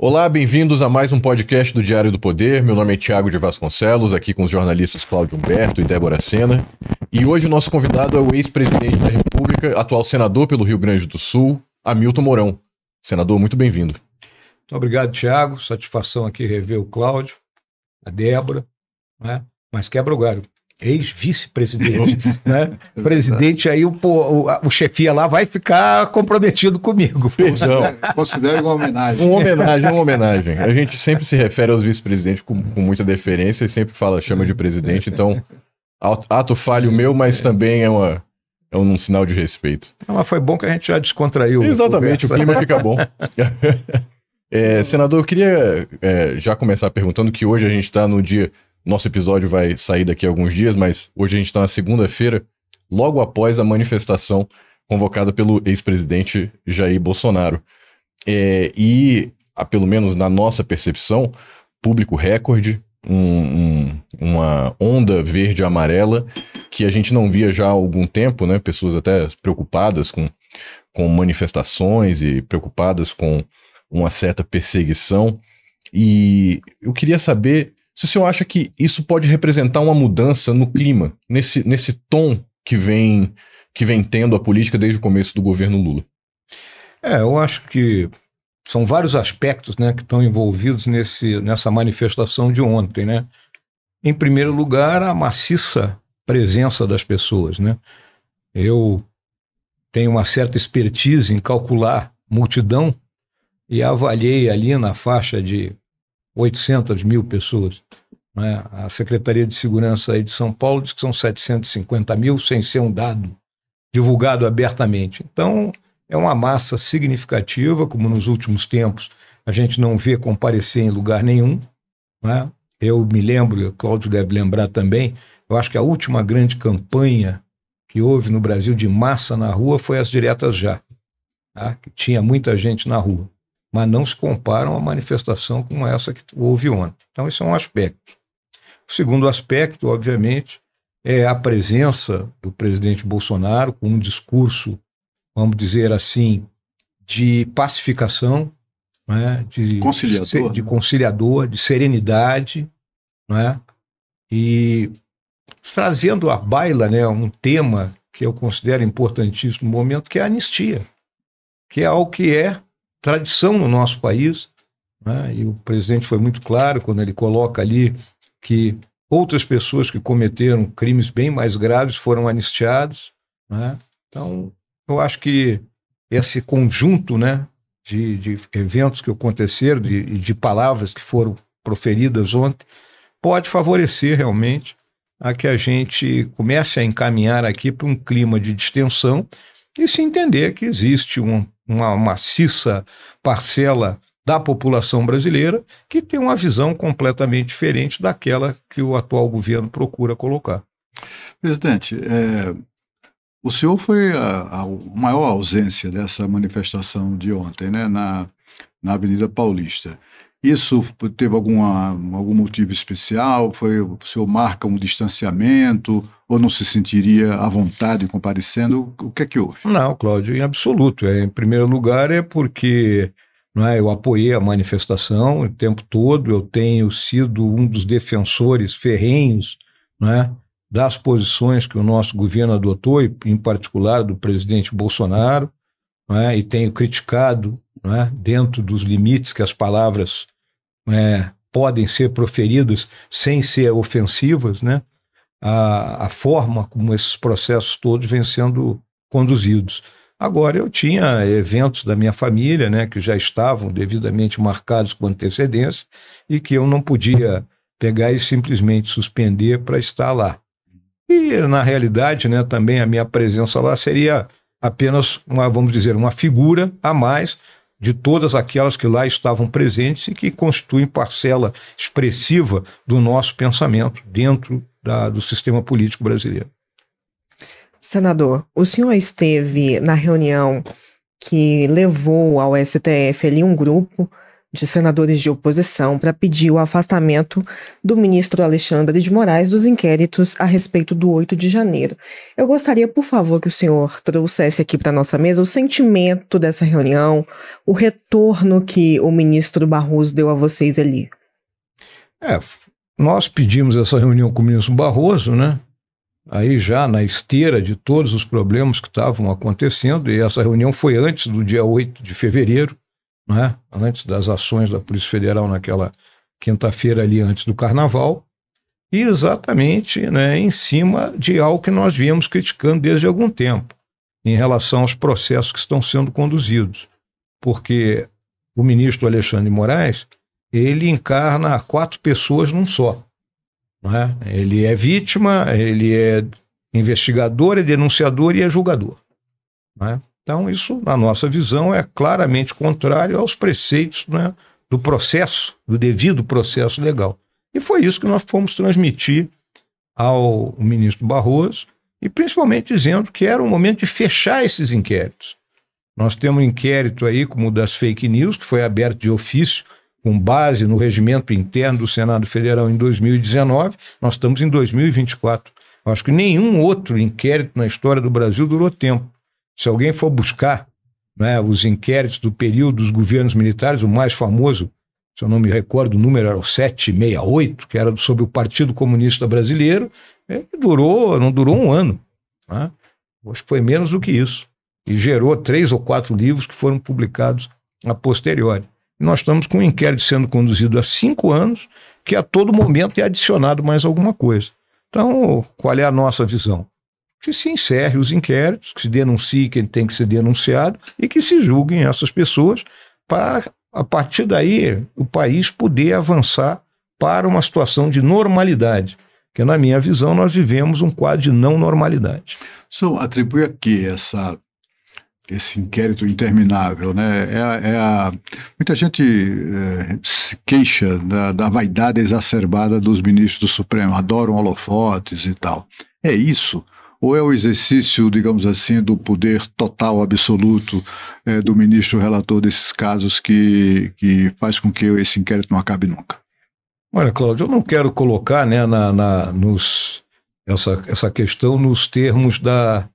Olá, bem-vindos a mais um podcast do Diário do Poder. Meu nome é Tiago de Vasconcelos, aqui com os jornalistas Cláudio Humberto e Débora Sena. E hoje o nosso convidado é o ex-presidente da República, atual senador pelo Rio Grande do Sul, Hamilton Mourão. Senador, muito bem-vindo. Muito obrigado, Tiago. Satisfação aqui rever o Cláudio, a Débora, né? mas quebra o galho ex-vice-presidente, né? presidente aí, o, o, o chefia lá vai ficar comprometido comigo. Perdão. Considere uma homenagem. Uma homenagem, uma homenagem. A gente sempre se refere aos vice-presidentes com, com, muita deferência e sempre fala, chama de presidente, então ato falho meu, mas também é uma... É um sinal de respeito. Não, mas foi bom que a gente já descontraiu. Exatamente, o clima fica bom. É, senador, eu queria é, já começar perguntando que hoje a gente está no dia nosso episódio vai sair daqui a alguns dias, mas hoje a gente está na segunda-feira, logo após a manifestação convocada pelo ex-presidente Jair Bolsonaro. É, e, pelo menos na nossa percepção, público recorde, um, um, uma onda verde-amarela que a gente não via já há algum tempo, né? Pessoas até preocupadas com, com manifestações e preocupadas com uma certa perseguição. E eu queria saber se o senhor acha que isso pode representar uma mudança no clima, nesse, nesse tom que vem, que vem tendo a política desde o começo do governo Lula? É, eu acho que são vários aspectos né, que estão envolvidos nesse, nessa manifestação de ontem. Né? Em primeiro lugar, a maciça presença das pessoas. Né? Eu tenho uma certa expertise em calcular multidão e avaliei ali na faixa de 800 mil pessoas. Né? A Secretaria de Segurança aí de São Paulo diz que são 750 mil, sem ser um dado divulgado abertamente. Então, é uma massa significativa, como nos últimos tempos a gente não vê comparecer em lugar nenhum. Né? Eu me lembro, o Cláudio deve lembrar também, eu acho que a última grande campanha que houve no Brasil de massa na rua foi as diretas já, tá? que tinha muita gente na rua mas não se comparam a manifestação como essa que houve ontem. Então, isso é um aspecto. O segundo aspecto, obviamente, é a presença do presidente Bolsonaro com um discurso, vamos dizer assim, de pacificação, né? de, conciliador, de né? conciliador, de serenidade, né? e trazendo à baila né, um tema que eu considero importantíssimo no momento, que é a anistia, que é algo que é tradição no nosso país, né? e o presidente foi muito claro quando ele coloca ali que outras pessoas que cometeram crimes bem mais graves foram anistiados. Né? Então, eu acho que esse conjunto né, de, de eventos que aconteceram e de, de palavras que foram proferidas ontem pode favorecer realmente a que a gente comece a encaminhar aqui para um clima de distensão e se entender que existe um uma maciça parcela da população brasileira que tem uma visão completamente diferente daquela que o atual governo procura colocar. Presidente, é, o senhor foi a, a, maior ausência dessa manifestação de ontem, né, na, na Avenida Paulista. Isso teve alguma, algum motivo especial? Foi o senhor marca um distanciamento ou não se sentiria à vontade comparecendo? O que é que houve? Não, Cláudio, em absoluto. É, em primeiro lugar é porque né, eu apoiei a manifestação o tempo todo. Eu tenho sido um dos defensores ferrenhos né, das posições que o nosso governo adotou e, em particular, do presidente Bolsonaro é? e tenho criticado é? dentro dos limites que as palavras é, podem ser proferidas sem ser ofensivas, né? a, a, forma como esses processos todos vêm sendo conduzidos. Agora, eu tinha eventos da minha família né, que já estavam devidamente marcados com antecedência e que eu não podia pegar e simplesmente suspender para estar lá. E, na realidade, né, também a minha presença lá seria apenas uma, vamos dizer, uma figura a mais de todas aquelas que lá estavam presentes e que constituem parcela expressiva do nosso pensamento dentro da, do sistema político brasileiro. Senador, o senhor esteve na reunião que levou ao STF ali um grupo de senadores de oposição para pedir o afastamento do ministro Alexandre de Moraes dos inquéritos a respeito do 8 de janeiro. Eu gostaria, por favor, que o senhor trouxesse aqui para nossa mesa o sentimento dessa reunião, o retorno que o ministro Barroso deu a vocês ali. É, nós pedimos essa reunião com o ministro Barroso, né? Aí já na esteira de todos os problemas que estavam acontecendo, e essa reunião foi antes do dia 8 de fevereiro, né? antes das ações da Polícia Federal naquela quinta-feira ali antes do Carnaval, e exatamente né, em cima de algo que nós viemos criticando desde algum tempo, em relação aos processos que estão sendo conduzidos. Porque o ministro Alexandre Moraes, ele encarna quatro pessoas num só. Né? Ele é vítima, ele é investigador, é denunciador e é julgador. Né? Então, isso, na nossa visão, é claramente contrário aos preceitos né, do processo, do devido processo legal. E foi isso que nós fomos transmitir ao ministro Barroso, e principalmente dizendo que era o momento de fechar esses inquéritos. Nós temos um inquérito aí, como o das fake news, que foi aberto de ofício, com base no regimento interno do Senado Federal em 2019, nós estamos em 2024. Eu acho que nenhum outro inquérito na história do Brasil durou tempo. Se alguém for buscar né, os inquéritos do período dos governos militares, o mais famoso, se eu não me recordo, o número era o 768, que era sobre o Partido Comunista Brasileiro, é, durou, não durou um ano. Né? Acho que foi menos do que isso. E gerou três ou quatro livros que foram publicados a posteriori. E nós estamos com um inquérito sendo conduzido há cinco anos, que a todo momento é adicionado mais alguma coisa. Então, qual é a nossa visão? que se encerre os inquéritos, que se denuncie quem tem que ser denunciado e que se julguem essas pessoas para, a partir daí, o país poder avançar para uma situação de normalidade. que na minha visão, nós vivemos um quadro de não normalidade. Só atribui aqui essa esse inquérito interminável, né? É, a, é a, muita gente é, se queixa da, da, vaidade exacerbada dos ministros do Supremo, adoram holofotes e tal. É isso ou é o exercício, digamos assim, do poder total, absoluto é, do ministro relator desses casos que, que faz com que esse inquérito não acabe nunca? Olha, Cláudio, eu não quero colocar né, na, na nos, essa, essa questão nos termos da,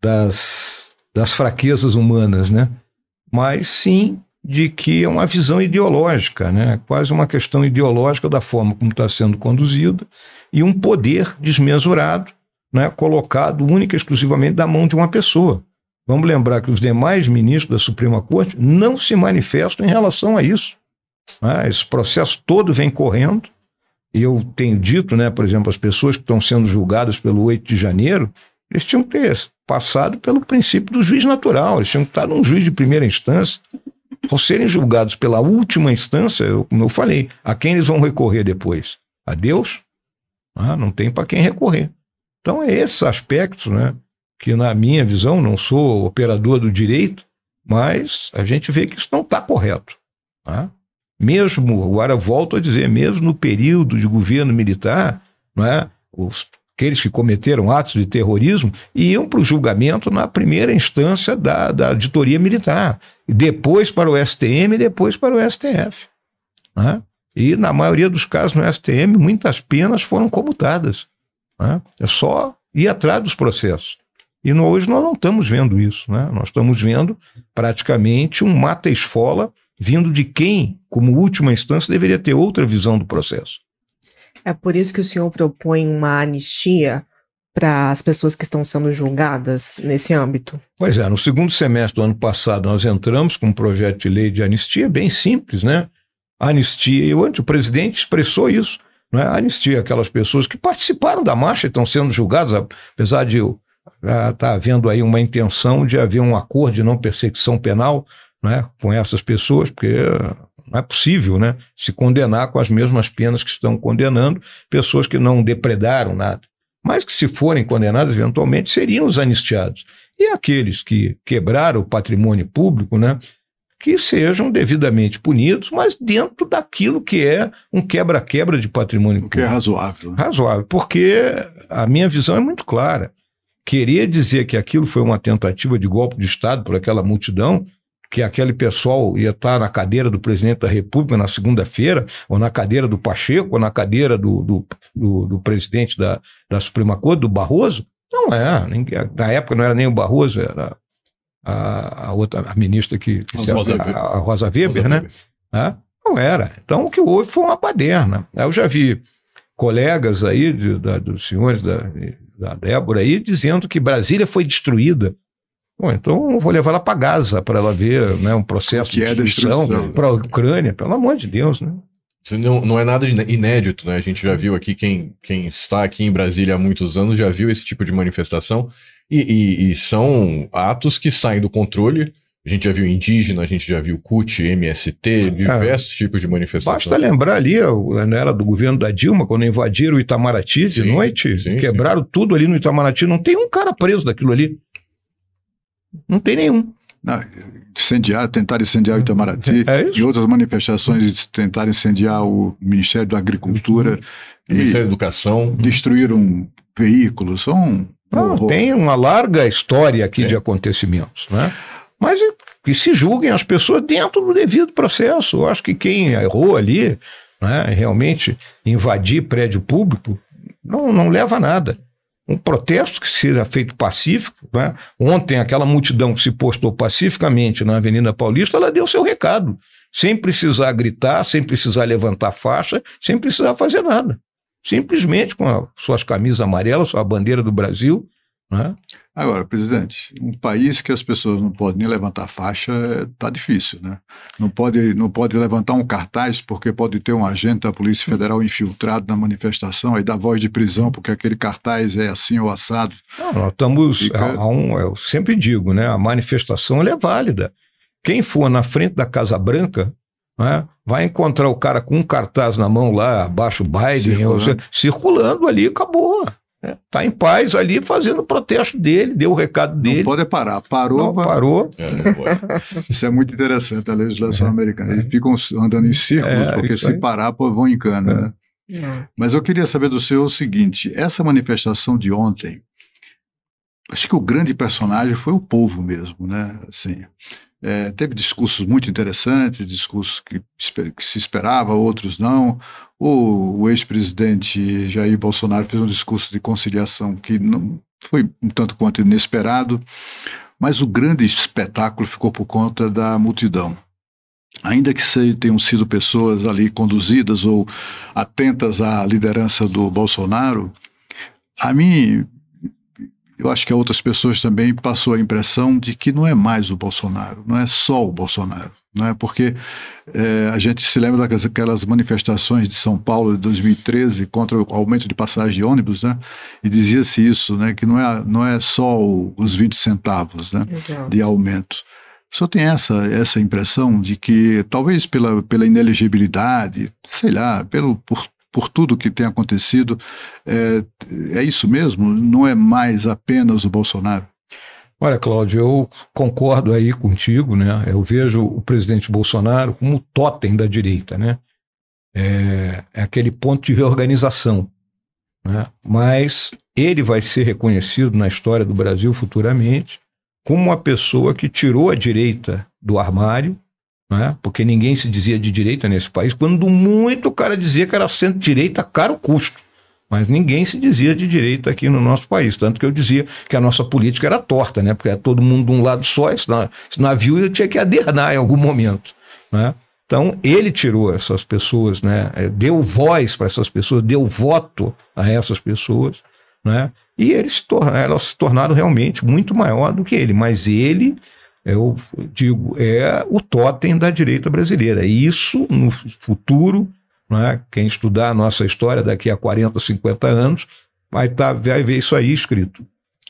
das, das fraquezas humanas, né? mas sim de que é uma visão ideológica, né? quase uma questão ideológica da forma como está sendo conduzida, e um poder desmesurado né, colocado única e exclusivamente da mão de uma pessoa. Vamos lembrar que os demais ministros da Suprema Corte não se manifestam em relação a isso. Né? Esse processo todo vem correndo. E eu tenho dito, né, por exemplo, as pessoas que estão sendo julgadas pelo 8 de janeiro, eles tinham que ter passado pelo princípio do juiz natural, eles tinham que estar num juiz de primeira instância. Ao serem julgados pela última instância, eu, como eu falei, a quem eles vão recorrer depois? A Deus? Ah, não tem para quem recorrer. Então, é esses aspectos, né? Que, na minha visão, não sou operador do direito, mas a gente vê que isso não está correto. Tá? Mesmo, agora volto a dizer, mesmo no período de governo militar, né, os, aqueles que cometeram atos de terrorismo iam para o julgamento na primeira instância da, da auditoria militar, e depois para o STM e depois para o STF. Né? E, na maioria dos casos no STM, muitas penas foram comutadas. Né? É só ir atrás dos processos. E no, hoje nós não estamos vendo isso. Né? Nós estamos vendo praticamente um mata-esfola vindo de quem, como última instância, deveria ter outra visão do processo. É por isso que o senhor propõe uma anistia para as pessoas que estão sendo julgadas nesse âmbito? Pois é, no segundo semestre do ano passado nós entramos com um projeto de lei de anistia bem simples, né? Anistia, e o presidente expressou isso né, anistia aquelas pessoas que participaram da marcha e estão sendo julgadas, apesar de estar tá havendo aí uma intenção de haver um acordo de não perseguição penal é? com essas pessoas, porque não é possível né, se condenar com as mesmas penas que estão condenando pessoas que não depredaram nada. Mas que, se forem condenadas, eventualmente seriam os anistiados. E aqueles que quebraram o patrimônio público, né, que sejam devidamente punidos, mas dentro daquilo que é um quebra-quebra de patrimônio. O que é razoável. Né? Razoável, porque a minha visão é muito clara. Querer dizer que aquilo foi uma tentativa de golpe de Estado por aquela multidão, que aquele pessoal ia estar na cadeira do presidente da República na segunda-feira, ou na cadeira do Pacheco, ou na cadeira do, do, do, do presidente da, da Suprema Corte, do Barroso, não é. Ninguém, na época não era nem o Barroso, era a, a, outra, a ministra que, que a, Rosa, a, a Rosa Weber, Rosa né? Weber. não era. Então o que houve foi uma baderna. Eu já vi colegas aí, de, da, dos senhores da, da Débora aí, dizendo que Brasília foi destruída. Bom, então eu vou levar ela para Gaza para ela ver né, um processo de é destruição, né? para a Ucrânia, pelo amor de Deus, né? Isso não, não é nada inédito, né? A gente já viu aqui, quem, quem está aqui em Brasília há muitos anos já viu esse tipo de manifestação. E, e, e, são atos que saem do controle. A gente já viu indígena, a gente já viu CUT, MST, é. diversos é, tipos de manifestações. Basta lembrar ali, na né, era do governo da Dilma, quando invadiram o Itamaraty de sim, noite, sim, quebraram sim. tudo ali no Itamaraty. Não tem um cara preso daquilo ali. Não tem nenhum. incendiar, tentar incendiar o Itamaraty é e outras manifestações tentar incendiar o Ministério da Agricultura. O uhum. Ministério da Educação. Destruíram veículos. São não, uhum. tem uma larga história aqui Sim. de acontecimentos, né? Mas que se julguem as pessoas dentro do devido processo. Eu acho que quem errou ali, né, realmente invadir prédio público, não, não leva a nada. Um protesto que seja feito pacífico. Né? Ontem, aquela multidão que se postou pacificamente na Avenida Paulista, ela deu seu recado, sem precisar gritar, sem precisar levantar faixa, sem precisar fazer nada simplesmente com suas camisas amarelas, sua bandeira do Brasil. Né? Agora, presidente, um país que as pessoas não podem nem levantar faixa está difícil, né? Não pode, não pode levantar um cartaz porque pode ter um agente da Polícia Federal infiltrado na manifestação e dar voz de prisão porque aquele cartaz é assim ou assado. Não, nós estamos, Fica... a, um, eu sempre digo, né? A manifestação é válida. Quem for na frente da Casa Branca né? vai encontrar o cara com um cartaz na mão lá, abaixo Biden, circulando, seja, circulando ali, acabou. Está é. em paz ali fazendo o protesto dele, deu o recado dele. Não pode parar. Parou. Não, mas... parou. É, isso é muito interessante a legislação é. americana. Eles ficam andando em círculos, é, porque se parar, vão em cana. É. Né? Mas eu queria saber do senhor o seguinte: essa manifestação de ontem, acho que o grande personagem foi o povo mesmo, né? Assim, é, teve discursos muito interessantes, discursos que, que se esperava, outros não. O, o ex-presidente Jair Bolsonaro fez um discurso de conciliação que não foi um tanto quanto inesperado, mas o grande espetáculo ficou por conta da multidão. Ainda que tenham sido pessoas ali conduzidas ou atentas à liderança do Bolsonaro, a mim eu acho que a outras pessoas também passou a impressão de que não é mais o Bolsonaro, não é só o Bolsonaro, não é? Porque é, a gente se lembra daquelas manifestações de São Paulo de 2013 contra o aumento de passagem de ônibus, né? E dizia-se isso, né? Que não é, não é só o, os 20 centavos, né? Exato. De aumento. Só tem essa essa impressão de que talvez pela, pela inelegibilidade, sei lá, pelo por por tudo que tem acontecido. É, é isso mesmo? Não é mais apenas o Bolsonaro? Olha, Cláudio, eu concordo aí contigo, né? Eu vejo o presidente Bolsonaro como o totem da direita, né? É, é aquele ponto de reorganização, né? Mas ele vai ser reconhecido na história do Brasil futuramente como uma pessoa que tirou a direita do armário é? porque ninguém se dizia de direita nesse país, quando muito o cara dizia que era centro-direita caro custo. Mas ninguém se dizia de direita aqui no nosso país. Tanto que eu dizia que a nossa política era torta, né? Porque era todo mundo de um lado só, esse navio ele tinha que adernar em algum momento. Né? Então, ele tirou essas pessoas, né? É, deu voz para essas pessoas, deu voto a essas pessoas, né? e eles se tornaram, elas se tornaram realmente muito maior do que ele. Mas ele eu digo, é o totem da direita brasileira. E isso, no futuro, né, quem estudar a nossa história daqui a 40, 50 anos, vai, tá, vai ver isso aí escrito.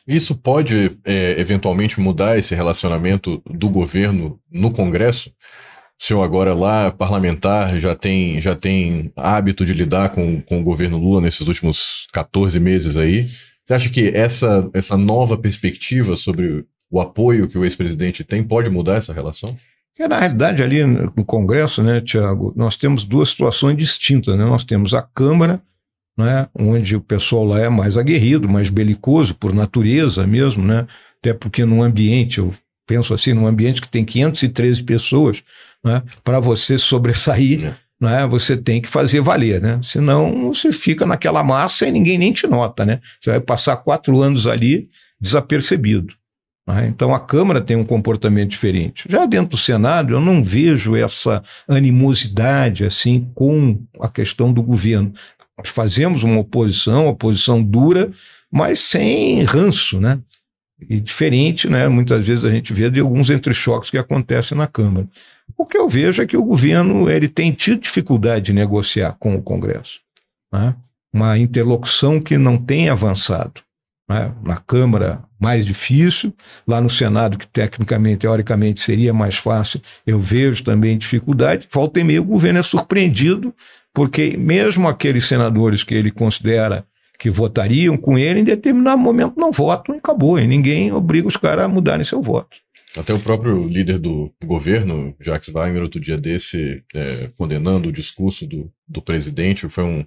Isso pode é, eventualmente mudar esse relacionamento do governo no Congresso? O senhor agora lá, parlamentar, já tem, já tem hábito de lidar com, com o governo Lula nesses últimos 14 meses aí. Você acha que essa, essa nova perspectiva sobre o apoio que o ex-presidente tem pode mudar essa relação? É, na realidade, ali no Congresso, né, Tiago, nós temos duas situações distintas. Né? Nós temos a Câmara, né, onde o pessoal lá é mais aguerrido, mais belicoso, por natureza mesmo, né? até porque num ambiente, eu penso assim, num ambiente que tem 513 pessoas, né, para você sobressair, é. né, você tem que fazer valer, né? Senão você fica naquela massa e ninguém nem te nota, né? Você vai passar quatro anos ali desapercebido. Né? Então a Câmara tem um comportamento diferente. Já dentro do Senado, eu não vejo essa animosidade assim com a questão do governo. Nós fazemos uma oposição, oposição dura, mas sem ranço, né? E diferente, né? Muitas vezes a gente vê de alguns entrechoques que acontecem na Câmara. O que eu vejo é que o governo ele tem tido dificuldade de negociar com o Congresso. Né? Uma interlocução que não tem avançado. Né? Na Câmara, mais difícil. Lá no Senado, que tecnicamente, teoricamente, seria mais fácil, eu vejo também dificuldade. Volta e meio o governo é surpreendido, porque mesmo aqueles senadores que ele considera que votariam com ele, em determinado momento não votam e acabou. E ninguém obriga os caras a mudarem seu voto. Até o próprio líder do governo, Jacques Wagner, outro dia desse, é, condenando o discurso do, do presidente, foi um,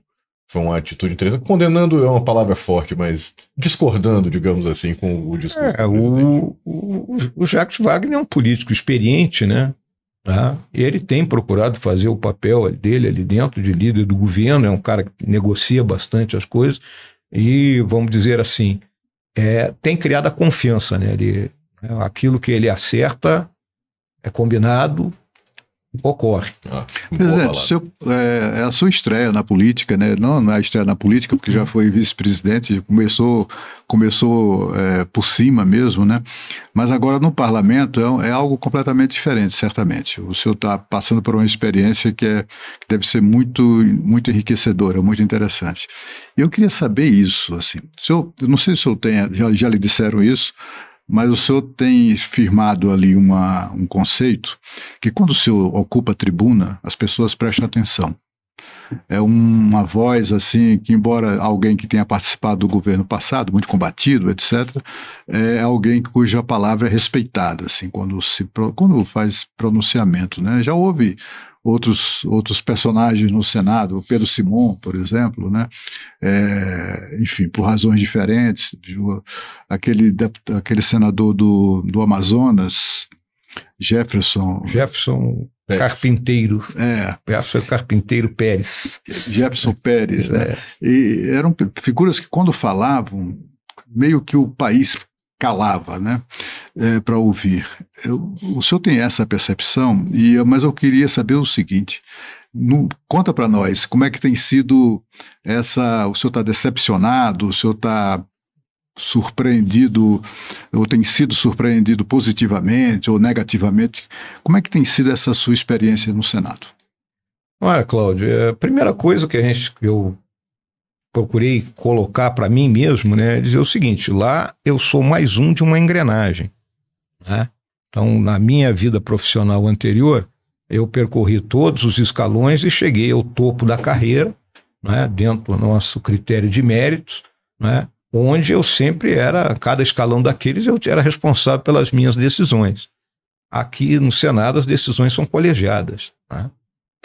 foi uma atitude interessante. Condenando é uma palavra forte, mas discordando, digamos assim, com o discurso. É, o, o, o Jacques Wagner é um político experiente, né? Ah, ele tem procurado fazer o papel dele ali dentro de líder do governo, é um cara que negocia bastante as coisas e, vamos dizer assim, é, tem criado a confiança. Né? Ele, aquilo que ele acerta é combinado, ocorre. Ah, Presidente, seu, é, é, a sua estreia na política, né? não, não é a estreia na política, porque já foi vice-presidente, começou, começou é, por cima mesmo, né? mas agora no parlamento é, é algo completamente diferente, certamente. O senhor está passando por uma experiência que, é, que deve ser muito, muito enriquecedora, muito interessante. Eu queria saber isso. Assim. senhor, eu não sei se o senhor tem, já, já lhe disseram isso, mas o senhor tem firmado ali uma, um conceito que, quando o senhor ocupa a tribuna, as pessoas prestam atenção. É uma voz assim que, embora alguém que tenha participado do governo passado, muito combatido, etc., é alguém cuja palavra é respeitada, assim, quando se quando faz pronunciamento. Né? Já houve outros, outros personagens no Senado, o Pedro Simon, por exemplo, né? É, enfim, por razões diferentes, aquele, aquele senador do, do Amazonas, Jefferson. Jefferson Pérez. Carpinteiro. É. Jefferson Carpinteiro Pérez. Jefferson Pérez, né? É. E eram figuras que, quando falavam, meio que o país calava, né, é, para ouvir. Eu, o senhor tem essa percepção, e mas eu queria saber o seguinte: no, conta para nós como é que tem sido essa. O senhor está decepcionado? O senhor está surpreendido ou tem sido surpreendido positivamente ou negativamente? Como é que tem sido essa sua experiência no Senado? Olha, Cláudio, é, a primeira coisa que a gente, eu procurei colocar para mim mesmo, né? Dizer o seguinte: lá eu sou mais um de uma engrenagem. Né? Então, na minha vida profissional anterior, eu percorri todos os escalões e cheguei ao topo da carreira, né? dentro do nosso critério de méritos, né? onde eu sempre era, cada escalão daqueles, eu era responsável pelas minhas decisões. Aqui no Senado, as decisões são colegiadas. Né?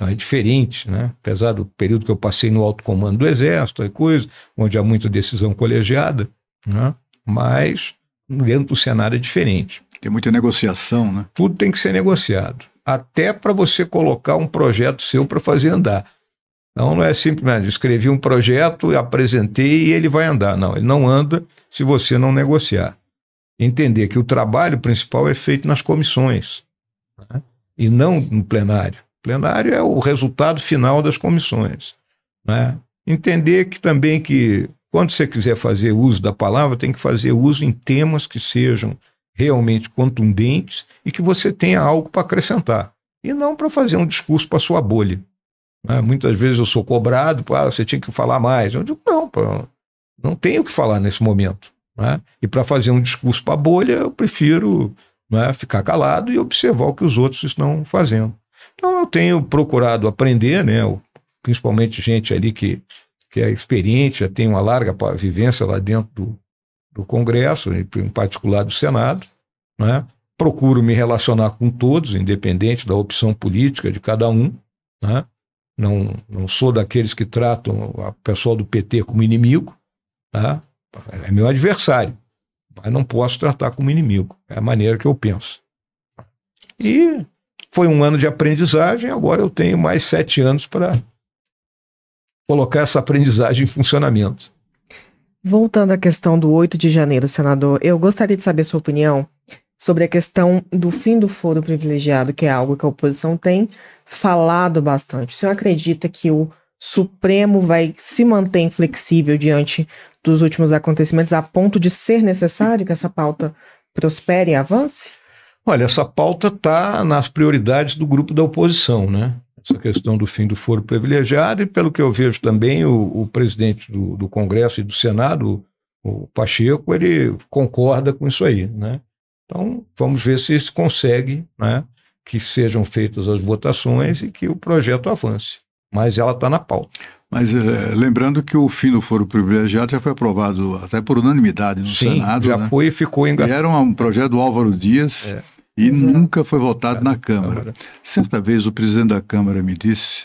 Então é diferente, né? Apesar do período que eu passei no alto comando do Exército é coisa, onde há muita decisão colegiada, né? Mas dentro do cenário é diferente. Tem muita negociação, né? Tudo tem que ser negociado. Até para você colocar um projeto seu para fazer andar. Então não é simplesmente né? escrevi um projeto, apresentei e ele vai andar. Não, ele não anda se você não negociar. Entender que o trabalho principal é feito nas comissões né? e não no plenário. Plenário é o resultado final das comissões. Né? Entender que também que, quando você quiser fazer uso da palavra, tem que fazer uso em temas que sejam realmente contundentes e que você tenha algo para acrescentar. E não para fazer um discurso para sua bolha. Né? Muitas vezes eu sou cobrado, ah, você tinha que falar mais. Eu digo, não, não tenho o que falar nesse momento. Né? E para fazer um discurso para a bolha, eu prefiro né, ficar calado e observar o que os outros estão fazendo. Então eu tenho procurado aprender, né? Principalmente gente ali que, que é experiente, já tem uma larga vivência lá dentro do, do Congresso, em particular do Senado, né? Procuro me relacionar com todos, independente da opção política de cada um, né? Não, não sou daqueles que tratam o pessoal do PT como inimigo, tá? é meu adversário, mas não posso tratar como inimigo. É a maneira que eu penso. E foi um ano de aprendizagem, agora eu tenho mais sete anos para colocar essa aprendizagem em funcionamento. Voltando à questão do 8 de janeiro, senador, eu gostaria de saber sua opinião sobre a questão do fim do foro privilegiado, que é algo que a oposição tem falado bastante. O senhor acredita que o Supremo vai se manter inflexível diante dos últimos acontecimentos a ponto de ser necessário que essa pauta prospere e avance? Olha, essa pauta está nas prioridades do grupo da oposição, né? Essa questão do fim do foro privilegiado, e pelo que eu vejo também, o, o presidente do, do, Congresso e do Senado, o, o Pacheco, ele concorda com isso aí, né? Então, vamos ver se consegue, né? Que sejam feitas as votações e que o projeto avance. Mas ela está na pauta. Mas é, lembrando que o fim do foro privilegiado já foi aprovado até por unanimidade no Sim, Senado. Já né? foi e ficou E Era um projeto do Álvaro Dias é. e Exato. nunca foi votado é, na Câmara. Câmara. Certa vez o presidente da Câmara me disse,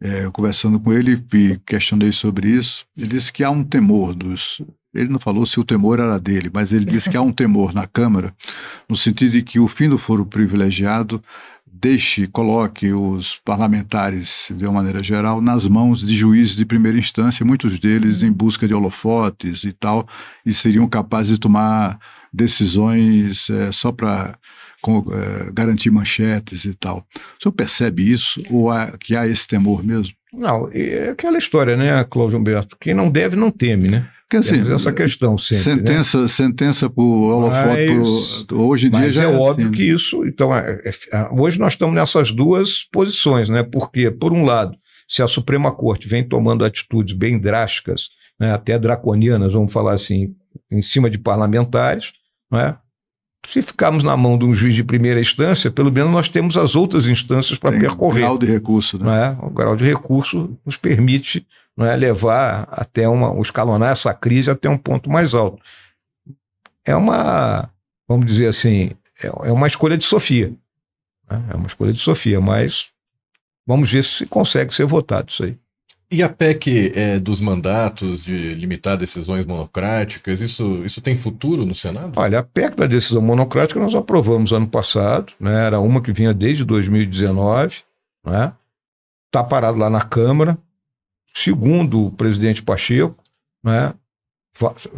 é, conversando com ele e questionei sobre isso, ele disse que há um temor dos. Ele não falou se o temor era dele, mas ele disse que há um temor na Câmara, no sentido de que o fim do foro privilegiado deixe, coloque os parlamentares, de uma maneira geral, nas mãos de juízes de primeira instância, muitos deles em uhum. busca de holofotes e tal, e seriam capazes de tomar decisões é, só para é, eh, garantir manchetes e tal. O senhor percebe isso é. ou há, que há esse temor mesmo? Não, é aquela história, né, Cláudio Humberto? Quem não deve, não teme, né? Porque, assim, Temos essa questão sempre. Sentença, né? sentença por holofote, mas, hoje em dia já é, é assim, óbvio assim. que isso. Então, é, é, é, hoje nós estamos nessas duas posições, né? Porque, por um lado, se a Suprema Corte vem tomando atitudes bem drásticas, né, até draconianas, vamos falar assim, em cima de parlamentares, né? Se ficarmos na mão de um juiz de primeira instância, pelo menos nós temos as outras instâncias para percorrer. O grau de recurso, né? né? O grau de recurso nos permite é? levar até uma, escalonar essa crise até um ponto mais alto. É uma, vamos dizer assim, é, é, uma escolha de Sofia. Né? É uma escolha de Sofia, mas vamos ver se consegue ser votado isso aí. E a PEC é, dos mandatos, de limitar decisões monocráticas, isso, isso tem futuro no Senado? Olha, a PEC da decisão monocrática nós aprovamos ano passado, né? era uma que vinha desde 2019, está né? Tá parado lá na Câmara, segundo o presidente Pacheco, né,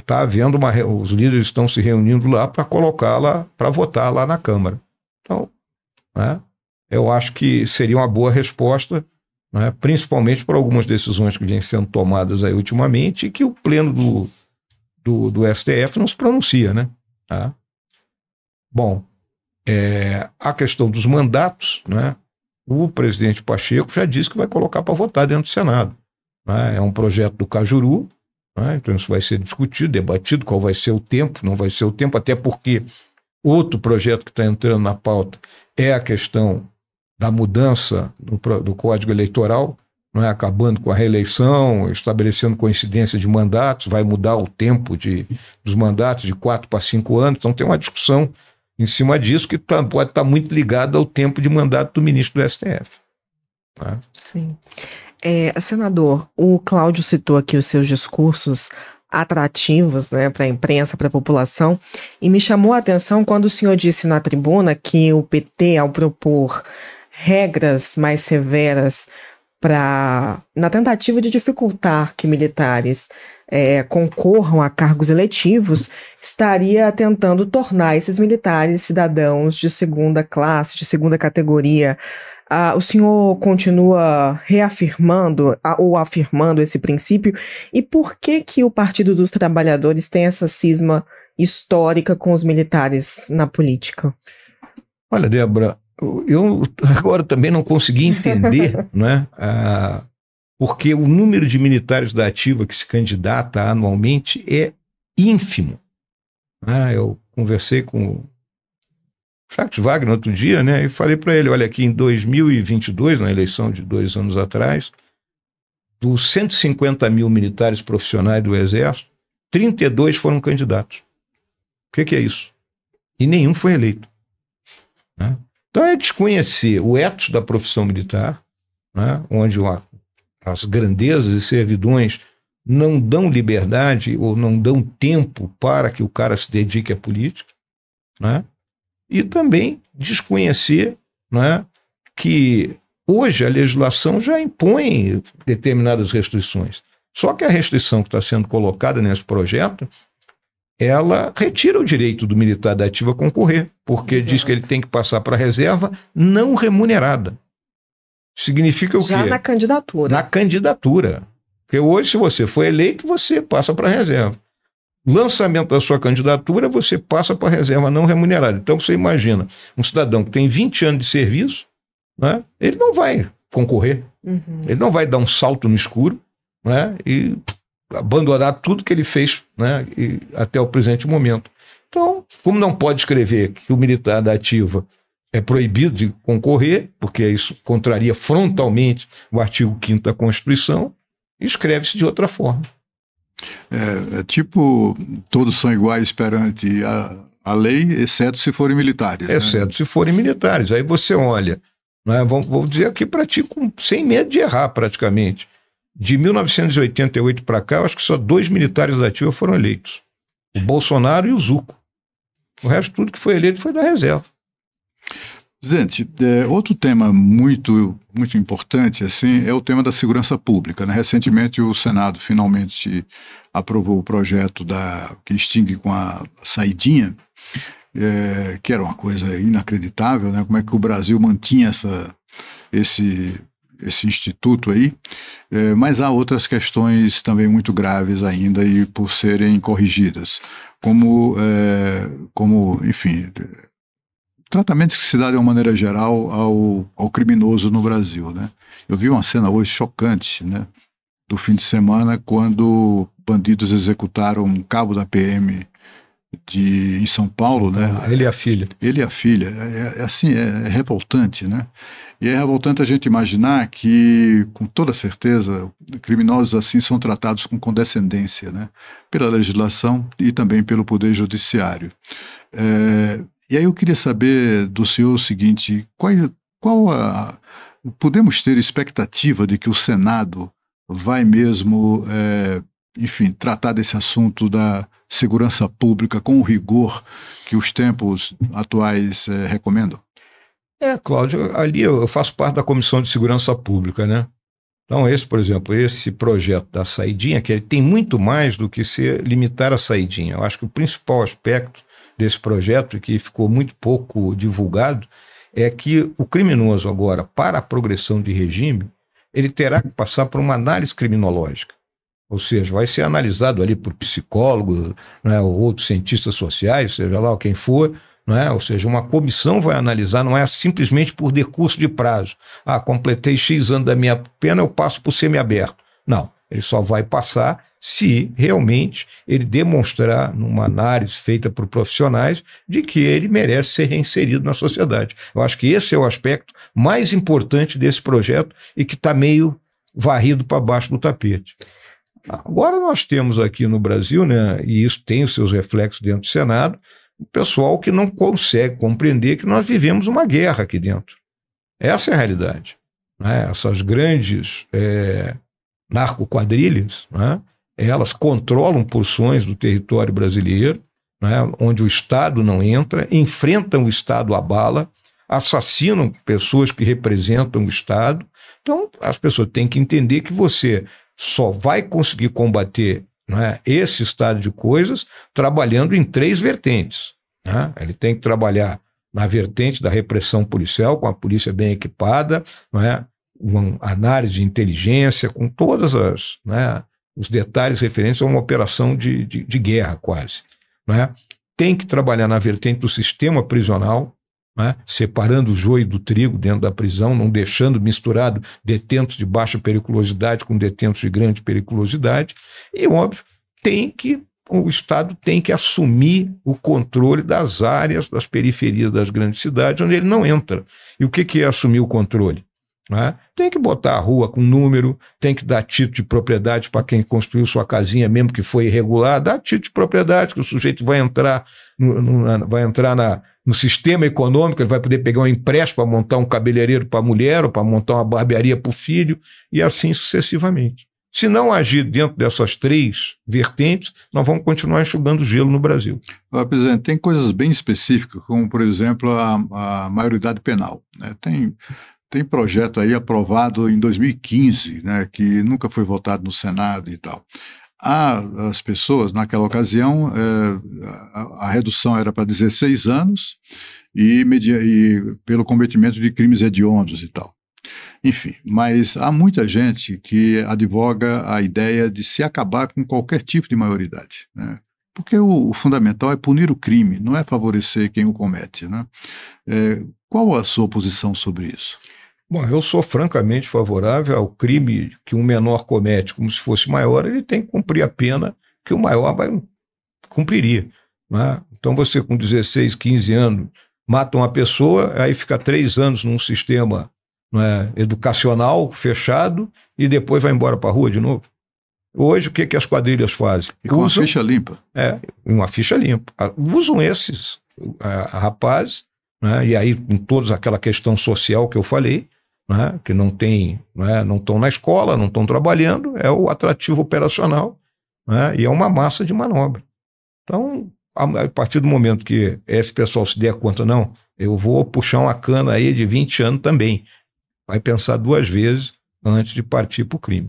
tá havendo uma, os líderes estão se reunindo lá para colocá-la para votar lá na Câmara. Então, né, eu acho que seria uma boa resposta, né, principalmente para algumas decisões que vêm sendo tomadas aí ultimamente e que o pleno do, do, do STF não se pronuncia, né? Tá? Bom, é, a questão dos mandatos, né? O presidente Pacheco já disse que vai colocar para votar dentro do Senado. Né? É um projeto do Cajuru, né? então isso vai ser discutido, debatido, qual vai ser o tempo, não vai ser o tempo, até porque outro projeto que está entrando na pauta é a questão da mudança do, do Código Eleitoral, não é? acabando com a reeleição, estabelecendo coincidência de mandatos, vai mudar o tempo de, dos mandatos de quatro para cinco anos. Então tem uma discussão em cima disso que tá, pode estar tá muito ligada ao tempo de mandato do ministro do STF. Né? Sim. É, senador, o Cláudio citou aqui os seus discursos atrativos né, para a imprensa, para a população, e me chamou a atenção quando o senhor disse na tribuna que o PT, ao propor regras mais severas para na tentativa de dificultar que militares é, concorram a cargos eletivos, estaria tentando tornar esses militares cidadãos de segunda classe, de segunda categoria, ah, o senhor continua reafirmando ou afirmando esse princípio? E por que que o Partido dos Trabalhadores tem essa cisma histórica com os militares na política? Olha, Débora, eu agora também não consegui entender, né? porque o número de militares da ativa que se candidata anualmente é ínfimo. Ah, eu conversei com Jacques Wagner outro dia, né? E falei para ele, olha aqui, em 2022, na eleição de dois anos atrás, dos 150 mil militares profissionais do Exército, 32 foram candidatos. O que, que é isso? E nenhum foi eleito. Né? Então é desconhecer o ethos da profissão militar, né? onde uma, as grandezas e servidões não dão liberdade ou não dão tempo para que o cara se dedique à política, né? e também desconhecer né, que hoje a legislação já impõe determinadas restrições. Só que a restrição que está sendo colocada nesse projeto, ela retira o direito do militar da ativa concorrer, porque Exato. diz que ele tem que passar para a reserva não remunerada. Significa o já quê? Já na candidatura. Na candidatura. Porque hoje, se você for eleito, você passa para a reserva lançamento da sua candidatura, você passa para a reserva não remunerada. Então você imagina, um cidadão que tem 20 anos de serviço, né, ele não vai concorrer, uhum. ele não vai dar um salto no escuro né, e abandonar tudo que ele fez né, e, até o presente momento. Então, como não pode escrever que o militar da ativa é proibido de concorrer, porque isso contraria frontalmente o artigo 5 da Constituição, escreve-se de outra forma. É, é tipo, todos são iguais perante a, a lei, exceto se forem militares. Né? Exceto se forem militares. Aí você olha, né, vou, vou dizer aqui para ti, com, sem medo de errar praticamente. De 1988 para cá, eu acho que só dois militares da ativa foram eleitos: o Bolsonaro e o Zuco. O resto, tudo que foi eleito foi da reserva. Presidente, é, outro tema muito, muito importante assim é o tema da segurança pública. Né? Recentemente, o Senado finalmente aprovou o projeto da, que extingue com a saidinha, é, que era uma coisa inacreditável, né? como é que o Brasil mantinha essa, esse, esse instituto aí. É, mas há outras questões também muito graves ainda e por serem corrigidas, como, é, como enfim tratamentos que se dá de uma maneira geral ao, ao criminoso no Brasil, né? Eu vi uma cena hoje chocante, né? Do fim de semana, quando bandidos executaram um cabo da PM de, em São Paulo, né? Ele e a filha. Ele e a filha. É, é, é assim, é, é, revoltante, né? E é revoltante a gente imaginar que, com toda certeza, criminosos assim são tratados com condescendência, né? Pela legislação e também pelo poder judiciário. É, e aí eu queria saber do senhor o seguinte: qual, qual a, podemos ter expectativa de que o Senado vai mesmo, é, enfim, tratar desse assunto da segurança pública com o rigor que os tempos atuais é, recomendam? É, Cláudio, ali eu faço parte da Comissão de Segurança Pública, né? Então, esse, por exemplo, esse projeto da saidinha, que ele tem muito mais do que se limitar a saidinha. Eu acho que o principal aspecto desse projeto, que ficou muito pouco divulgado, é que o criminoso agora, para a progressão de regime, ele terá que passar por uma análise criminológica. Ou seja, vai ser analisado ali por psicólogo, né, ou outros cientistas sociais, seja lá quem for, é? Ou seja, uma comissão vai analisar, não é simplesmente por decurso de prazo. Ah, completei X anos da minha pena, eu passo por semiaberto. Não, ele só vai passar se realmente ele demonstrar, numa análise feita por profissionais, de que ele merece ser reinserido na sociedade. Eu acho que esse é o aspecto mais importante desse projeto e que está meio varrido para baixo do tapete. Agora nós temos aqui no Brasil, né, e isso tem os seus reflexos dentro do Senado, o pessoal que não consegue compreender que nós vivemos uma guerra aqui dentro. Essa é a realidade. Né? Essas grandes é, narcoquadrilhas, né? Elas controlam porções do território brasileiro, né, onde o Estado não entra, enfrentam o Estado à bala, assassinam pessoas que representam o Estado. Então, as pessoas têm que entender que você só vai conseguir combater né, esse estado de coisas trabalhando em três vertentes. Né? Ele tem que trabalhar na vertente da repressão policial, com a polícia bem equipada, né? uma análise de inteligência, com todas as, né, os detalhes referentes a é uma operação de, de, de guerra, quase. Né? Tem que trabalhar na vertente do sistema prisional, né? separando o joio do trigo dentro da prisão, não deixando misturado detentos de baixa periculosidade com detentos de grande periculosidade. E, óbvio, tem que o Estado tem que assumir o controle das áreas, das periferias das grandes cidades, onde ele não entra. E o que, que é assumir o controle? Né? Tem que botar a rua com número, tem que dar título de propriedade para quem construiu sua casinha, mesmo que foi irregular, dá título de propriedade, que o sujeito vai entrar no, no vai entrar na, no sistema econômico, ele vai poder pegar um empréstimo para montar um cabeleireiro para a mulher, ou para montar uma barbearia para o filho, e assim sucessivamente. Se não agir dentro dessas três vertentes, nós vamos continuar enxugando gelo no Brasil. Olá, presidente, tem coisas bem específicas, como, por exemplo, a, a maioridade penal. Né? Tem tem projeto aí aprovado em 2015, né, que nunca foi votado no Senado e tal. Há as pessoas, naquela ocasião, é, a, a, redução era para 16 anos e, media, e pelo cometimento de crimes hediondos e tal. Enfim, mas há muita gente que advoga a ideia de se acabar com qualquer tipo de maioridade. Né? Porque o, o, fundamental é punir o crime, não é favorecer quem o comete. Né? É, qual a sua posição sobre isso? Bom, eu sou francamente favorável ao crime que um menor comete, como se fosse maior, ele tem que cumprir a pena que o maior vai cumpriria. Né? Então você com 16, 15 anos mata uma pessoa, aí fica três anos num sistema né, educacional fechado e depois vai embora para a rua de novo. Hoje, o que, que as quadrilhas fazem? E com usam, uma ficha limpa. É, uma ficha limpa. Ah, usam esses uh, rapazes, né, e aí com toda aquela questão social que eu falei, né, que não tem, né, não estão é? na escola, não estão trabalhando, é o atrativo operacional né, e é uma massa de manobra. Então, a, partir do momento que esse pessoal se der conta, não, eu vou puxar uma cana aí de 20 anos também. Vai pensar duas vezes antes de partir para o crime.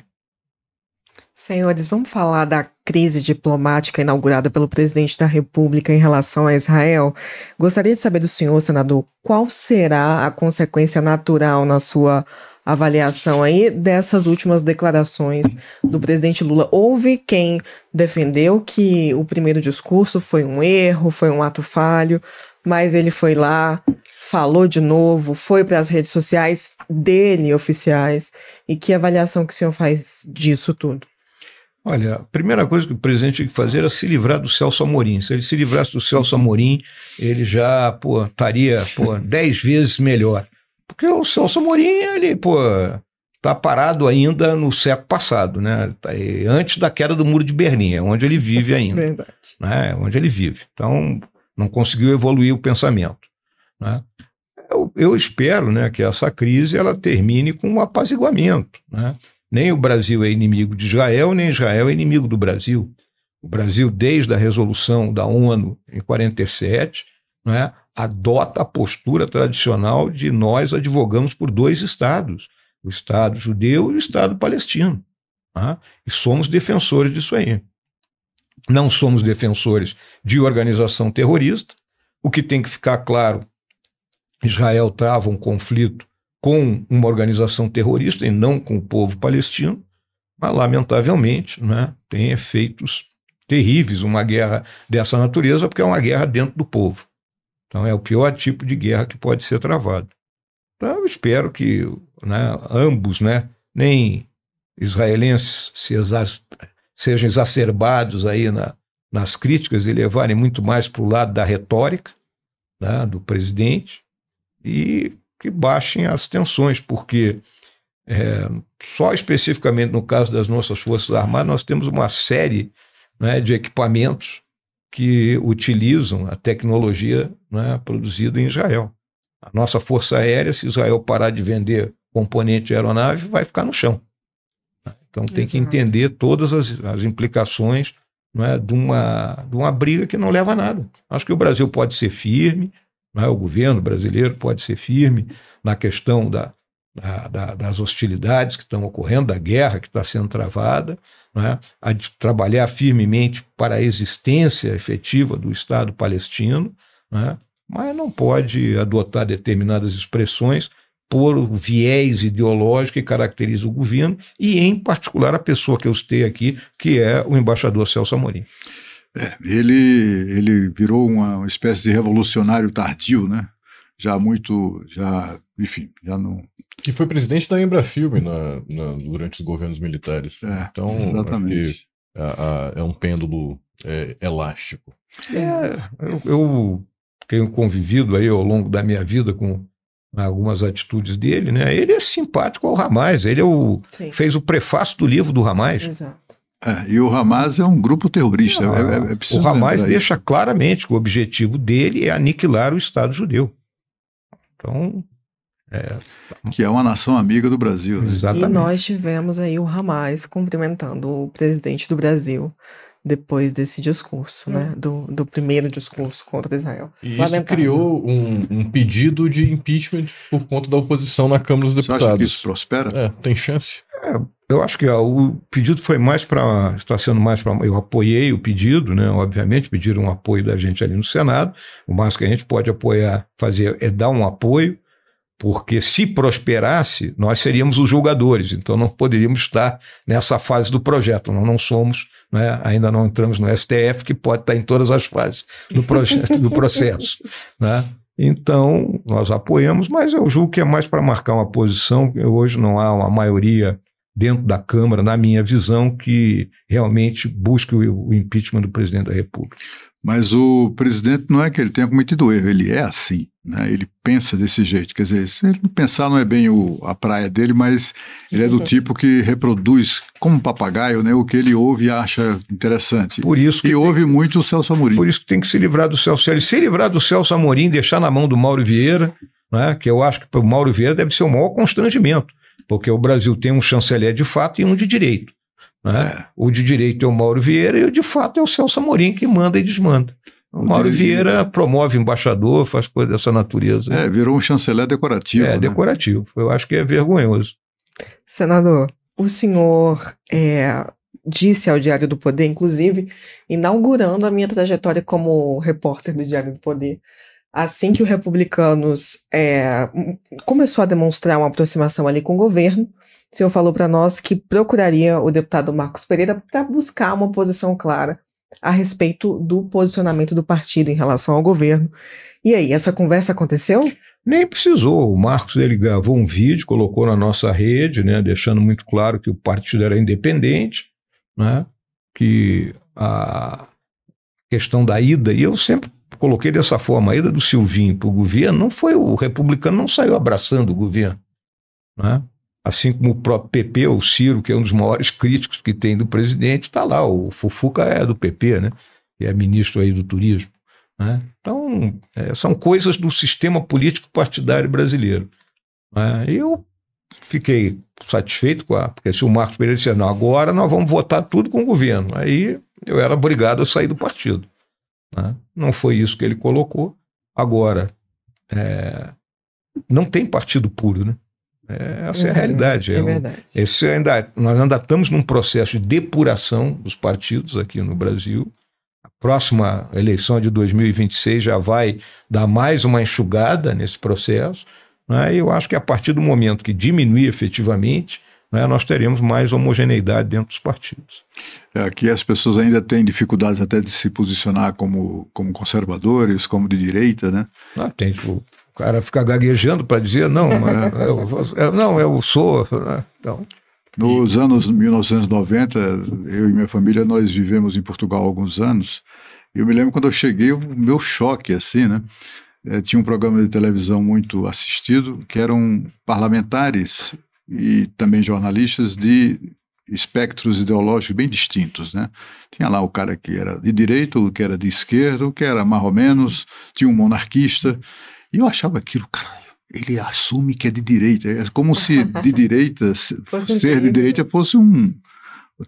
Senhores, vamos falar da crise diplomática inaugurada pelo presidente da República em relação a Israel. Gostaria de saber do senhor, senador, qual será a consequência natural na sua avaliação aí dessas últimas declarações do presidente Lula. Houve quem defendeu que o primeiro discurso foi um erro, foi um ato falho, mas ele foi lá, falou de novo, foi para as redes sociais dele oficiais. E que avaliação que o senhor faz disso tudo? Olha, a primeira coisa que o presidente tinha que fazer era se livrar do Celso Amorim. Se ele se livrasse do Celso Amorim, ele já, pô, estaria, pô, dez vezes melhor. Porque o Celso Amorim, ele, pô, tá parado ainda no século passado, né? Tá antes da queda do Muro de Berlim, é onde ele vive ainda. Verdade. Né? É onde ele vive. Então, não conseguiu evoluir o pensamento, né? Eu, eu espero, né, que essa crise, ela termine com um apaziguamento, né? Nem o Brasil é inimigo de Israel, nem Israel é inimigo do Brasil. O Brasil, desde a resolução da ONU em 47, né, adota a postura tradicional de nós advogamos por dois Estados, o Estado judeu e o Estado palestino. Né, e somos defensores disso aí. Não somos defensores de organização terrorista, o que tem que ficar claro: Israel trava um conflito com uma organização terrorista e não com o povo palestino, mas lamentavelmente né, tem efeitos terríveis uma guerra dessa natureza, porque é uma guerra dentro do povo. Então é o pior tipo de guerra que pode ser travado. Então eu espero que né, ambos, né, nem israelenses se sejam exacerbados aí na, nas críticas e levarem muito mais para o lado da retórica né, do presidente e que baixem as tensões, porque é, só especificamente no caso das nossas Forças Armadas, nós temos uma série né, de equipamentos que utilizam a tecnologia né, produzida em Israel. A nossa Força Aérea, se Israel parar de vender componente de aeronave, vai ficar no chão. Então tem que entender todas as, as implicações né, de, uma, de uma briga que não leva a nada. Acho que o Brasil pode ser firme, né? O governo brasileiro pode ser firme na questão da, da, da, das hostilidades que estão ocorrendo, da guerra que está sendo travada, né? a de trabalhar firmemente para a existência efetiva do Estado palestino, né? mas não pode adotar determinadas expressões por viés ideológico que caracteriza o governo e, em particular, a pessoa que eu citei aqui, que é o embaixador Celso Amorim. É, ele, ele virou uma espécie de revolucionário tardio, né? Já muito, já, enfim, já não... Que foi presidente da Embrafilme na, na, durante os governos militares. É, então, exatamente. A, a, é um pêndulo é, elástico. É, eu, eu tenho convivido aí ao longo da minha vida com algumas atitudes dele, né? Ele é simpático ao Ramais, ele é o, fez o prefácio do livro do Ramais. Exato. É, e o Hamas é um grupo terrorista. É, é, é o Hamas deixa isso. claramente que o objetivo dele é aniquilar o Estado judeu. Então, é, então. Que é uma nação amiga do Brasil. Né? Exatamente. E nós tivemos aí o Hamas cumprimentando o presidente do Brasil depois desse discurso, né? hum. né? Do, do primeiro discurso contra Israel. E Lamentável. isso criou um, um, pedido de impeachment por conta da oposição na Câmara dos Deputados. Você acha que isso prospera? É, tem chance. É, eu acho que ó, o pedido foi mais para. Está sendo mais para. Eu apoiei o pedido, né? Obviamente, pediram um apoio da gente ali no Senado. O máximo que a gente pode apoiar, fazer é dar um apoio, porque se prosperasse, nós seríamos os julgadores, então não poderíamos estar nessa fase do projeto. Nós não somos, né? ainda não entramos no STF, que pode estar em todas as fases do projeto, do processo. Né? Então, nós apoiamos, mas eu julgo que é mais para marcar uma posição. Hoje não há uma maioria dentro da Câmara, na minha visão, que realmente busque o impeachment do presidente da República. Mas o presidente não é que ele tenha cometido erro, ele é assim, né? ele pensa desse jeito. Quer dizer, se ele pensar não é bem o, a praia dele, mas ele é do tipo que reproduz como um papagaio né? o que ele ouve e acha interessante. Por isso que e ouve que, muito o Celso Amorim. Por isso que tem que se livrar do Celso Amorim. Se livrar do Celso Amorim, deixar na mão do Mauro Vieira, né? que eu acho que para o Mauro Vieira deve ser o maior constrangimento porque o Brasil tem um chanceler de fato e um de direito. Né? É. O de direito é o Mauro Vieira e o de fato é o Celso Amorim que manda e desmanda. O Mauro Vieira promove embaixador, faz coisa dessa natureza. É, virou um chanceler decorativo. É, né? decorativo. Eu acho que é vergonhoso. Senador, o senhor é, disse ao Diário do Poder, inclusive, inaugurando a minha trajetória como repórter do Diário do Poder, assim que o Republicanos é, começou a demonstrar uma aproximação ali com o governo, o senhor falou para nós que procuraria o deputado Marcos Pereira para buscar uma posição clara a respeito do posicionamento do partido em relação ao governo. E aí, essa conversa aconteceu? Nem precisou. O Marcos ele gravou um vídeo, colocou na nossa rede, né, deixando muito claro que o partido era independente, né, que a questão da ida, e eu sempre coloquei dessa forma, a ida do Silvinho para o governo não foi o republicano não saiu abraçando o governo, né? Assim como o próprio PP, o Ciro, que é um dos maiores críticos que tem do presidente, está lá. O Fufuca é do PP, né? Que é ministro aí do turismo. Né? Então, é, são coisas do sistema político partidário brasileiro. Né? Eu fiquei satisfeito com a. Porque se o Marcos Pereira disser, não, agora nós vamos votar tudo com o governo. Aí eu era obrigado a sair do partido. Né? Não foi isso que ele colocou. Agora, é, não tem partido puro, né? É, essa é, é a realidade. É, um, verdade. Esse ainda, nós ainda estamos num processo de depuração dos partidos aqui no Brasil. A próxima eleição de 2026 já vai dar mais uma enxugada nesse processo. Né? E eu acho que a partir do momento que diminuir efetivamente, né, nós teríamos mais homogeneidade dentro dos partidos. É, aqui as pessoas ainda têm dificuldades até de se posicionar como, como conservadores, como de direita, né? Ah, tem, tipo, o cara fica gaguejando para dizer, não, é. É, eu, eu, não, eu sou. Né? Então, Nos e... anos 1990, eu e minha família, nós vivemos em Portugal há alguns anos, eu me lembro quando eu cheguei, o meu choque, assim, né? É, tinha um programa de televisão muito assistido, que eram parlamentares e também jornalistas de espectros ideológicos bem distintos, né? Tinha lá o cara que era de direita, o que era de esquerda, o que era mais ou menos, tinha um monarquista, e eu achava aquilo, cara, ele assume que é de direita, é como se de direita, ser de direita fosse um,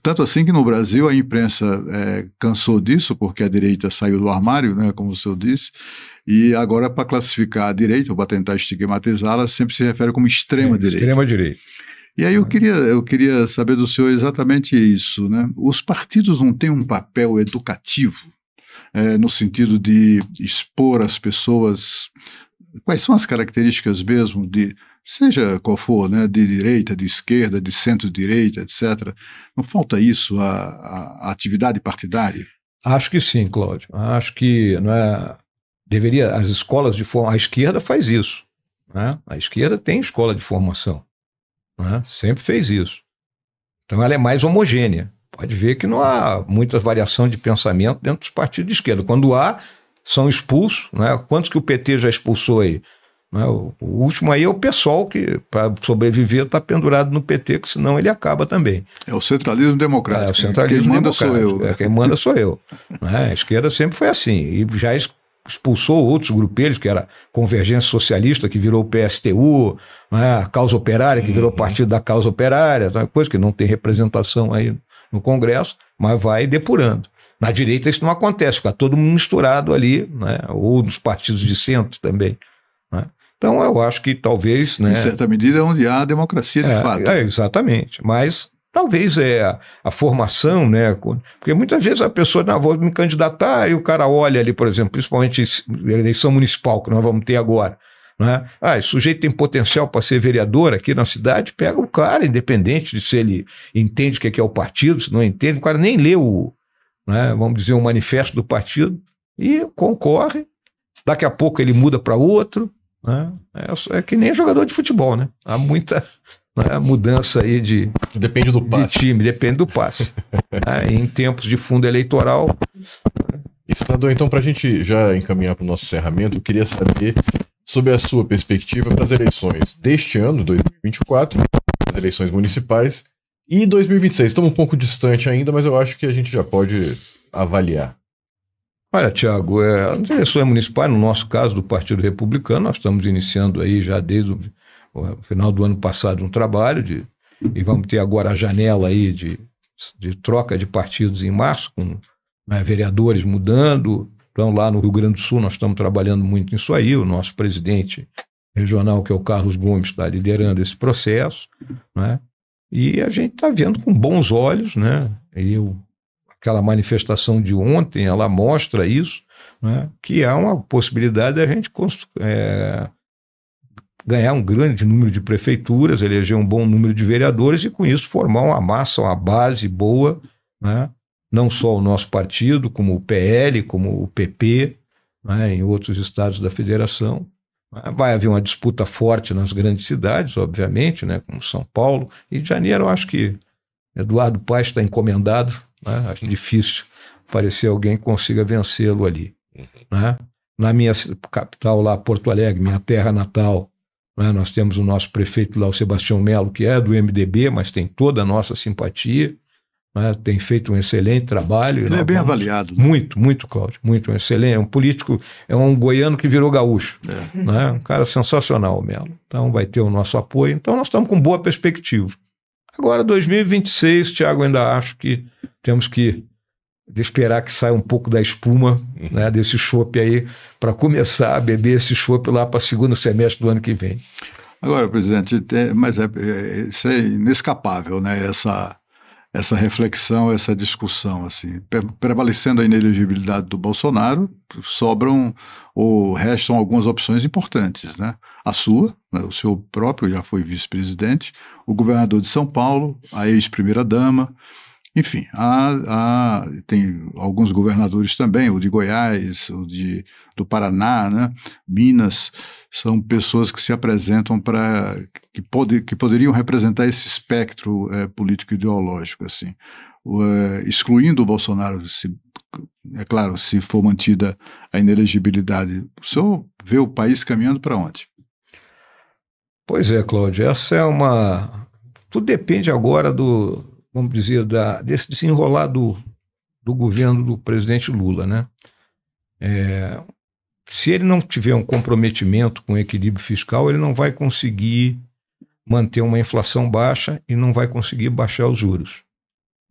tanto assim que no Brasil a imprensa é, cansou disso, porque a direita saiu do armário, né, como o senhor disse, e agora, para classificar a direita, ou para tentar estigmatizá-la, sempre se refere como extrema-direita. É, extrema-direita. E aí eu uhum. queria, eu queria saber do senhor exatamente isso. Né? Os partidos não têm um papel educativo, é, no sentido de expor as pessoas quais são as características mesmo de seja qual for, né, de direita, de esquerda, de centro-direita, etc. Não falta isso à, à, atividade partidária? Acho que sim, Cláudio. Acho que não é, deveria as escolas de forma a esquerda faz isso, né? A esquerda tem escola de formação, né? Sempre fez isso. Então ela é mais homogênea. Pode ver que não há muita variação de pensamento dentro dos partidos de esquerda. Quando há, são expulsos, né? Quantos que o PT já expulsou aí? Né? O, último aí é o pessoal que, para sobreviver, está pendurado no PT, que senão ele acaba também. É o centralismo democrático. É, o né? centralismo é, né? quem manda sou eu. É, quem manda sou eu. né? A esquerda sempre foi assim. E já expulsou outros grupelhos, que era Convergência Socialista, que virou o PSTU, né? a Causa Operária, que virou o uhum. Partido da Causa Operária, coisa que não tem representação aí no Congresso, mas vai depurando. Na direita isso não acontece, fica todo mundo misturado ali, né? ou nos partidos de centro também. Então, eu acho que talvez. Né, em certa medida, é onde há democracia de é, fato. É, exatamente. Mas talvez é a, a, formação, né? Porque muitas vezes a pessoa, não, vou me candidatar, e o cara olha ali, por exemplo, principalmente eleição municipal, que nós vamos ter agora. Né? Ah, esse sujeito tem potencial para ser vereador aqui na cidade, pega o cara, independente de se ele entende o que é, que é o partido, se não entende, o cara nem lê o, né, vamos dizer, o manifesto do partido, e concorre. Daqui a pouco ele muda para outro, né? É, é, que nem jogador de futebol, né? Há muita né, mudança aí de, depende do passe. de time, depende do passe. né? Em tempos de fundo eleitoral. E senador, então, para a gente já encaminhar para o nosso encerramento, eu queria saber sobre a sua perspectiva para as eleições deste ano, 2024, as eleições municipais, e 2026. Estamos um pouco distante ainda, mas eu acho que a gente já pode avaliar. Olha, Tiago, é, as eleições municipais, no nosso caso, do Partido Republicano, nós estamos iniciando aí já desde o, o final do ano passado um trabalho de, e vamos ter agora a janela aí de, de troca de partidos em março, com né, vereadores mudando. Então, lá no Rio Grande do Sul, nós estamos trabalhando muito nisso aí. O nosso presidente regional, que é o Carlos Gomes, está liderando esse processo. Né? E a gente está vendo com bons olhos, né? Eu aquela manifestação de ontem, ela mostra isso, né? que há uma possibilidade da gente é, ganhar um grande número de prefeituras, eleger um bom número de vereadores e, com isso, formar uma massa, uma base boa, né? não só o nosso partido, como o PL, como o PP, né? em outros estados da federação. Vai haver uma disputa forte nas grandes cidades, obviamente, né? como São Paulo. E de Janeiro, eu acho que Eduardo Paes está encomendado né? Acho difícil parecer alguém que consiga vencê-lo ali. Né? Na minha capital lá, Porto Alegre, minha terra natal, né? nós temos o nosso prefeito lá, o Sebastião Melo, que é do MDB, mas tem toda a nossa simpatia, né? tem feito um excelente trabalho. Ele é bem vamos... avaliado. Né? Muito, muito, Cláudio, muito, um excelente, é um político, é um goiano que virou gaúcho. É. Né? Um cara sensacional, Melo. Então vai ter o nosso apoio. Então nós estamos com boa perspectiva. Agora, 2026, Tiago, ainda acho que temos que esperar que saia um pouco da espuma uhum. né, desse chope aí para começar a beber esse chope lá para o segundo semestre do ano que vem. Agora, presidente, tem, é, mas é, é, isso é inescapável, né? Essa, essa reflexão, essa discussão, assim, prevalecendo a inelegibilidade do Bolsonaro, sobram ou restam algumas opções importantes, né? A sua, né? o seu próprio já foi vice-presidente, o governador de São Paulo, a ex-primeira-dama, enfim, há, há, tem alguns governadores também, o de Goiás, o de, do Paraná, né? Minas, são pessoas que se apresentam para que, pode, que poderiam representar esse espectro é, político-ideológico, assim. O, é, excluindo o Bolsonaro, se, é claro, se for mantida a inelegibilidade. O senhor vê o país caminhando para onde? Pois é, Cláudio, essa é uma. Tudo depende agora do, vamos dizer, da, desse desenrolar do, do governo do presidente Lula, né? É, se ele não tiver um comprometimento com o equilíbrio fiscal, ele não vai conseguir manter uma inflação baixa e não vai conseguir baixar os juros.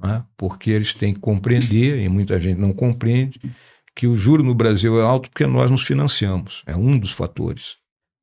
Né? Porque eles têm que compreender, e muita gente não compreende, que o juro no Brasil é alto porque nós nos financiamos. É um dos fatores.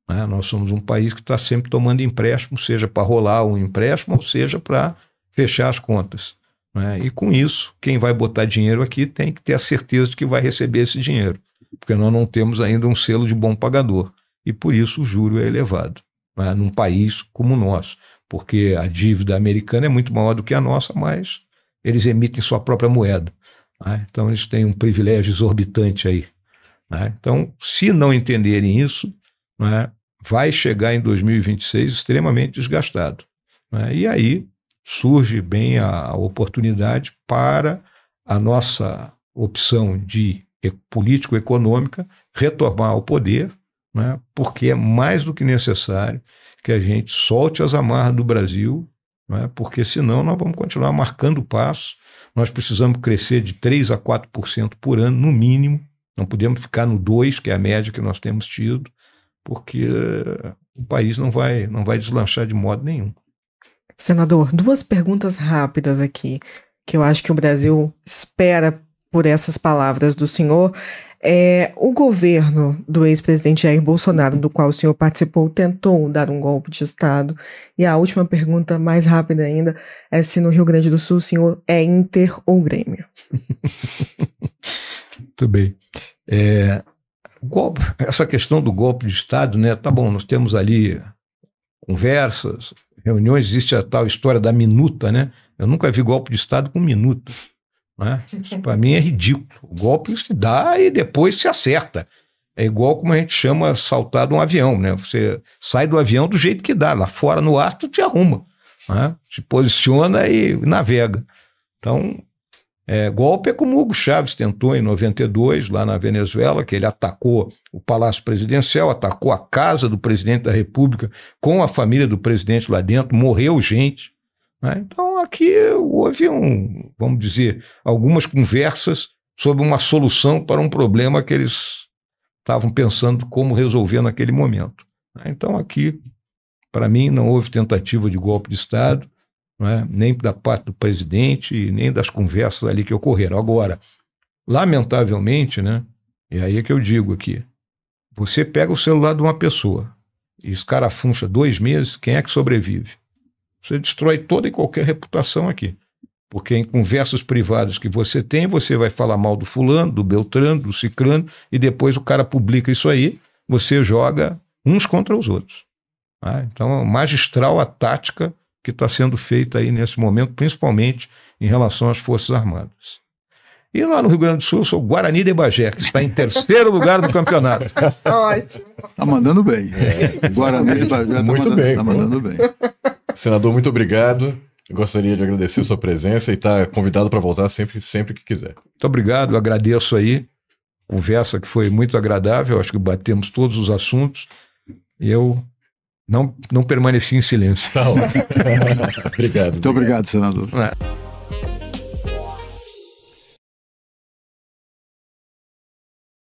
Né? Nós somos um país que está sempre tomando empréstimo, seja para rolar um empréstimo, ou seja para fechar as contas. Né? E com isso, quem vai botar dinheiro aqui tem que ter a certeza de que vai receber esse dinheiro, porque nós não temos ainda um selo de bom pagador. E por isso o juro é elevado, né? num país como o nosso, porque a dívida americana é muito maior do que a nossa, mas eles emitem sua própria moeda. Né? Então eles têm um privilégio exorbitante aí. Né? Então, se não entenderem isso, né, vai chegar em 2026 extremamente desgastado. Né? E aí surge bem a, a oportunidade para a nossa opção de político-econômica retomar ao poder, né, porque é mais do que necessário que a gente solte as amarras do Brasil, né, porque senão nós vamos continuar marcando passos. Nós precisamos crescer de 3 a 4% por ano, no mínimo. Não podemos ficar no 2, que é a média que nós temos tido, porque o país não vai, não vai deslanchar de modo nenhum. Senador, duas perguntas rápidas aqui, que eu acho que o Brasil espera por essas palavras do senhor. É, o governo do ex-presidente Jair Bolsonaro, do qual o senhor participou, tentou dar um golpe de Estado. E a última pergunta, mais rápida ainda, é se no Rio Grande do Sul o senhor é Inter ou Grêmio. Muito bem. É, golpe, essa questão do golpe de Estado, né? Tá bom, nós temos ali conversas, reuniões, existe a tal história da minuta, né? Eu nunca vi golpe de Estado com minuto Né? Isso para mim é ridículo. O golpe se dá e depois se acerta. É igual como a gente chama saltar de um avião, né? Você sai do avião do jeito que dá. Lá fora no ar, tu te arruma. Né? Se posiciona e navega. Então, é, golpe é como Hugo Chávez tentou em 92, lá na Venezuela, que ele atacou o Palácio Presidencial, atacou a casa do presidente da República com a família do presidente lá dentro, morreu gente. Né? Então, aqui houve, um, vamos dizer, algumas conversas sobre uma solução para um problema que eles estavam pensando como resolver naquele momento. Né? Então, aqui, para mim, não houve tentativa de golpe de Estado, é? nem da parte do presidente, nem das conversas ali que ocorreram. Agora, lamentavelmente, né? E aí é que eu digo aqui: você pega o celular de uma pessoa e escarafuncha dois meses, quem é que sobrevive? Você destrói toda e qualquer reputação aqui. Porque em conversas privadas que você tem, você vai falar mal do fulano, do Beltrano, do Cicrano, e depois o cara publica isso aí, você joga uns contra os outros. Tá? Então, magistral a tática que está sendo feita aí nesse momento, principalmente em relação às Forças Armadas. E lá no Rio Grande do Sul, eu sou Guarani de Bagé, que está em terceiro lugar do campeonato. Tá ótimo. Está mandando bem. É. Guarani de Bagé está mandando, bem, tá mandando bem. Senador, muito obrigado. Eu gostaria de agradecer sua presença e estar tá convidado para voltar sempre, sempre que quiser. Muito obrigado, agradeço aí. Conversa que foi muito agradável, acho que batemos todos os assuntos. E eu não, não permaneci em silêncio. Tá obrigado. Muito obrigado, obrigado senador. É.